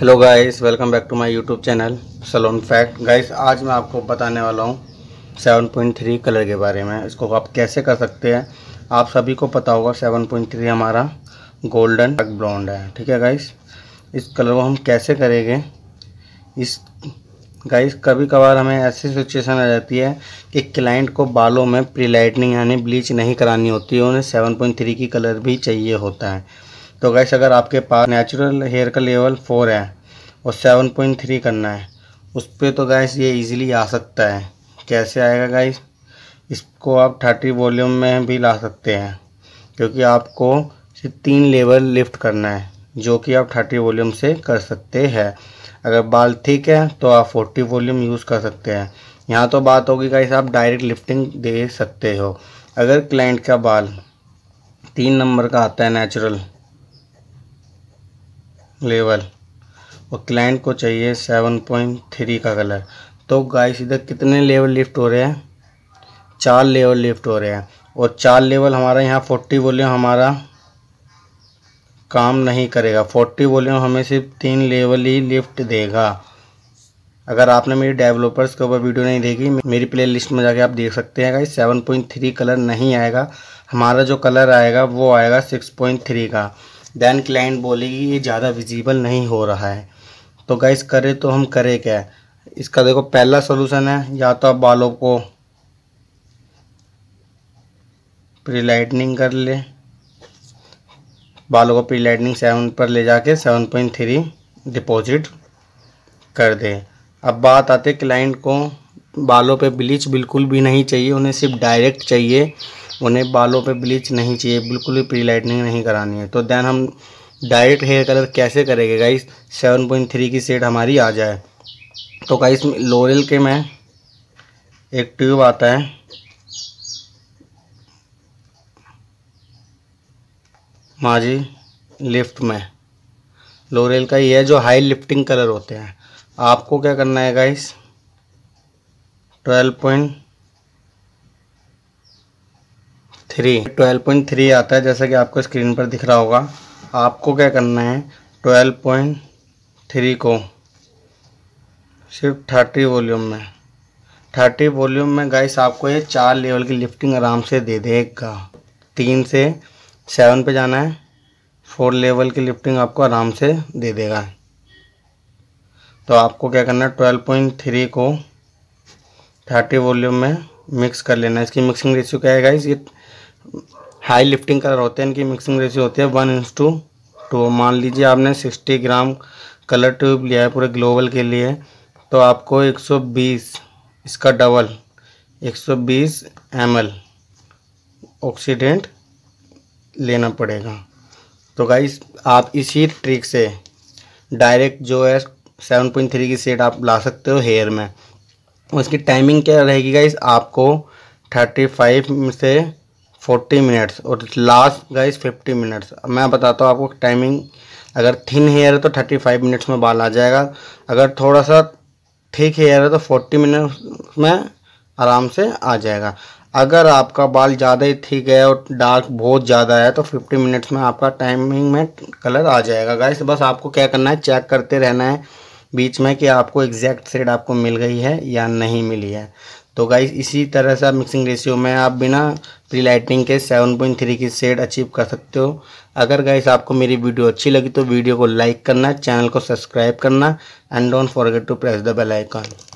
hello guys welcome back to my YouTube channel salon fact guys आज मैं आपको बताने वाला हूँ 7.3 कलर के बारे में इसको आप कैसे कर सकते हैं आप सभी को पता होगा 7.3 हमारा गोल्डन डार्क ब्राउंड है ठीक है गाइस इस कलर को हम कैसे करेंगे इस गाइस कभी कभार हमें ऐसी सिचुएशन आ जाती है कि क्लाइंट को बालों में प्री लाइटनिंग यानी ब्लीच नहीं करानी होती है उन्हें थ्री की कलर भी चाहिए होता है तो गैस अगर आपके पास नेचुरल हेयर का लेवल फ़ोर है और सेवन पॉइंट थ्री करना है उस पर तो गैस ये इजीली आ सकता है कैसे आएगा गैस इसको आप थर्टी वॉल्यूम में भी ला सकते हैं क्योंकि आपको सिर्फ तीन लेवल लिफ्ट करना है जो कि आप थर्टी वॉल्यूम से कर सकते हैं अगर बाल ठीक है तो आप फोर्टी वॉल्यूम यूज़ कर सकते हैं यहाँ तो बात होगी गाइस आप डायरेक्ट लिफ्टिंग दे सकते हो अगर क्लाइंट का बाल तीन नंबर का आता है नेचुरल लेवल और क्लाइंट को चाहिए सेवन पॉइंट थ्री का कलर तो गाइस इधर कितने लेवल लिफ्ट हो रहे हैं चार लेवल लिफ्ट हो रहे हैं और चार लेवल हमारा यहाँ फोर्टी वॉल्यूम हमारा काम नहीं करेगा फोर्टी वॉल्यूम हमें सिर्फ तीन लेवल ही लिफ्ट देगा अगर आपने मेरी डेवलपर्स के ऊपर वीडियो नहीं देखी मेरी प्ले लिस्ट में जाके आप देख सकते हैं guys seven point three colour नहीं आएगा हमारा जो कलर आएगा वो आएगा सिक्स पॉइंट थ्री का देन क्लाइंट बोले कि ये ज़्यादा विजिबल नहीं हो रहा है तो गाइस करें तो हम करें क्या इसका देखो पहला सोल्यूशन है या तो आप बालों को प्री लाइटनिंग कर ले बालों को प्री लाइटनिंग सेवन पर ले जाके सेवन पॉइंट थ्री डिपॉजिट कर दे अब बात आते क्लाइंट को बालों पे ब्लीच बिल्कुल भी नहीं चाहिए उन्हें सिर्फ डायरेक्ट चाहिए उन्हें बालों पे ब्लीच नहीं चाहिए बिल्कुल भी प्री लाइटनिंग नहीं करानी है तो देन हम डायरेक्ट हेयर कलर कैसे करेंगे गाइस सेवन पॉइंट थ्री की सेट हमारी आ जाए तो गाइस लोरेल के में एक ट्यूब आता है माजी लिफ्ट में लोरेल का ये है जो हाई लिफ्टिंग कलर होते हैं आपको क्या करना है guys twelve point three twelve point three आता है जैसा कि आपको स्क्रीन पर दिख रहा होगा आपको क्या करना है ट्वेल्व पॉइंट थ्री को सिर्फ थर्टी वॉल्यूम में थर्टी वॉल्यूम में गाइस आपको ये चार लेवल की लिफ्टिंग आराम से दे देगा तीन से सेवन पे जाना है फोर लेवल की लिफ्टिंग आपको आराम से दे देगा तो आपको क्या करना है ट्वेल्व पॉइंट थ्री को थर्टी वॉल्यूम में मिक्स कर लेना है इसकी मिक्सिंग रेशियो क्या है गाइस ये हाई लिफ्टिंग कलर होते हैं इनकी मिक्सिंग रेशियो होती है वन इंस टू टू मान लीजिए आपने सिक्सटी ग्राम कलर ट्यूब लिया है पूरे ग्लोबल के लिए तो आपको एक सौ बीस इसका डबल एक सौ बीस एम एल ऑक्सीडेंट लेना पड़ेगा तो गाइस आप इसी ट्रिक से डायरेक्ट जो है सेवन पॉइंट थ्री की सेट आप ला सकते हो हेयर में उसकी टाइमिंग क्या रहेगी गाइस आपको थर्टी फाइव से फोर्टी मिनट्स और लास्ट गाइस फिफ्टी मिनट्स मैं बताता हूँ आपको टाइमिंग अगर थिन हेयर है तो थर्टी फाइव मिनट्स में बाल आ जाएगा अगर थोड़ा सा ठीक हेयर है तो फोर्टी मिनट्स में आराम से आ जाएगा अगर आपका बाल ज़्यादा ही ठीक है और डार्क बहुत ज़्यादा है तो फिफ्टी मिनट्स में आपका टाइमिंग में कलर आ जाएगा गाइस बस आपको क्या करना है चेक करते रहना है बीच में कि आपको एग्जैक्ट सेड आपको मिल गई है या नहीं मिली है तो गाइस इसी तरह से आप मिक्सिंग रेशियो में आप बिना प्री लाइटिंग के 7.3 की शेड अचीव कर सकते हो अगर गाइस आपको मेरी वीडियो अच्छी लगी तो वीडियो को लाइक करना चैनल को सब्सक्राइब करना and don't forget to press the bell icon